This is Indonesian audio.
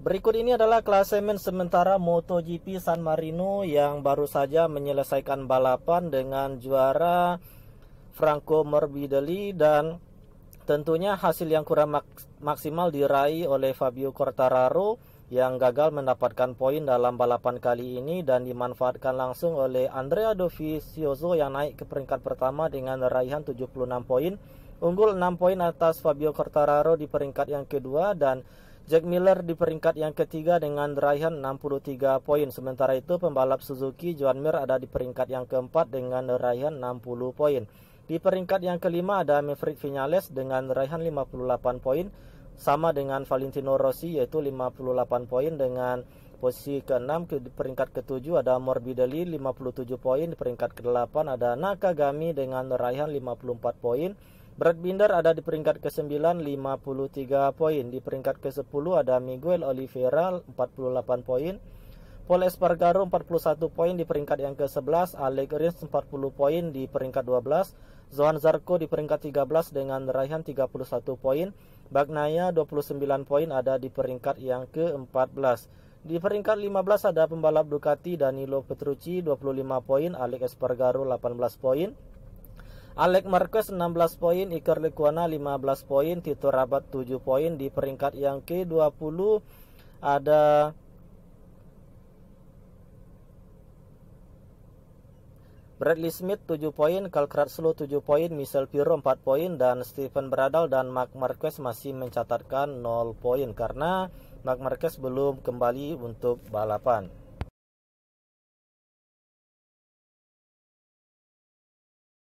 Berikut ini adalah klasemen sementara MotoGP San Marino yang baru saja menyelesaikan balapan dengan juara Franco Morbidelli dan tentunya hasil yang kurang maksimal diraih oleh Fabio Quartararo yang gagal mendapatkan poin dalam balapan kali ini dan dimanfaatkan langsung oleh Andrea Dovizioso yang naik ke peringkat pertama dengan raihan 76 poin, unggul 6 poin atas Fabio Quartararo di peringkat yang kedua dan Jack Miller di peringkat yang ketiga dengan raihan 63 poin. Sementara itu pembalap Suzuki Joan Mir ada di peringkat yang keempat dengan raihan 60 poin. Di peringkat yang kelima ada Maverick Vinales dengan raihan 58 poin. Sama dengan Valentino Rossi yaitu 58 poin dengan posisi ke-6 di peringkat ke-7 ada Morbidelli 57 poin di peringkat ke-8 ada Nakagami dengan raihan 54 poin Brad Binder ada di peringkat ke-9 53 poin, di peringkat ke-10 ada Miguel Oliveira 48 poin, Paul Espargaro 41 poin di peringkat yang ke-11, Alec Rins 40 poin di peringkat 12, Zohan Zarko di peringkat 13 dengan raihan 31 poin, Bagnaya 29 poin ada di peringkat yang ke-14. Di peringkat 15 ada pembalap Ducati Danilo Petrucci 25 poin, Alec Espargaro 18 poin, Alec Marquez 16 poin, Iker Lekuana 15 poin, Tito Rabat 7 poin di peringkat yang ke-20 ada Bradley Smith 7 poin, Cal Kratzlow 7 poin, Michel Piro 4 poin, dan Steven Bradal dan Mark Marquez masih mencatatkan 0 poin karena Mark Marquez belum kembali untuk balapan.